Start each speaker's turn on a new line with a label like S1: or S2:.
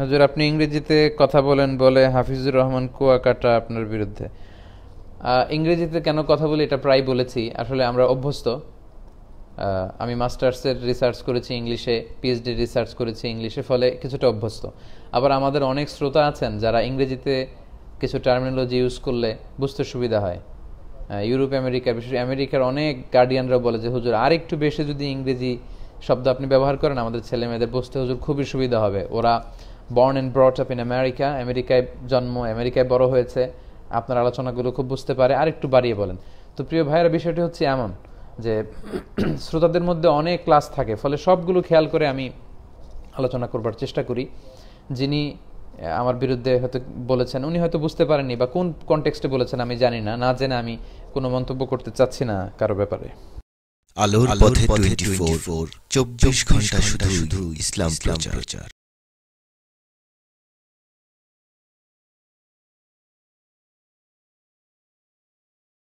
S1: হাজুর আপনি ইংরেজিতে কথা বলেন বলে হাফিজুর রহমান কুয়াকাটা আপনার বিরুদ্ধে ইংরেজিতে কেন কথা বলি এটা প্রায় বলেছি আসলে আমরা অভ্যস্ত আমি মাস্টার্সের রিসার্চ করেছি ইংলিশে পিএইচডি রিসার্চ করেছি ইংলিশে ফলে কিছুটা অভ্যস্ত আবার আমাদের অনেক শ্রোতা আছেন যারা ইংরেজিতে কিছু টার্মিনোলজি ইউজ করলে বুঝতে সুবিধা হয় ইউরোপ আমেরিকা বিশেষ আমেরিকার অনেক গার্ডিয়ানরা বলে যে হুজুর আর একটু বেশি যদি ইংরেজি শব্দ আপনি ব্যবহার করেন আমাদের ছেলে মেয়েদের বুঝতে হুজুর খুবই সুবিধা হবে ওরা born and brought up in America আমেরিকায় জন্ম আমেরিকায় বড় হয়েছে আপনার আলোচনাগুলো খুব বুঝতে পারে আর একটু বাড়িয়ে বলেন তো প্রিয় ভাইয়ের বিষয়টি হচ্ছে এমন যে শ্রোতাদের মধ্যে অনেক ক্লাস থাকে ফলে সবগুলো খেয়াল করে আমি আলোচনা করবার চেষ্টা করি যিনি আমার বিরুদ্ধে হয়তো বলেছেন উনি হয়তো বুঝতে পারেননি বা কোন কনটেক্সটে বলেছেন আমি জানি না না জেনে আমি কোনো মন্তব্য করতে চাচ্ছি না কারো ব্যাপারে আলোর পথে 24 চব্বিশ ঘন্টা শুধু ইসলাম প্রচার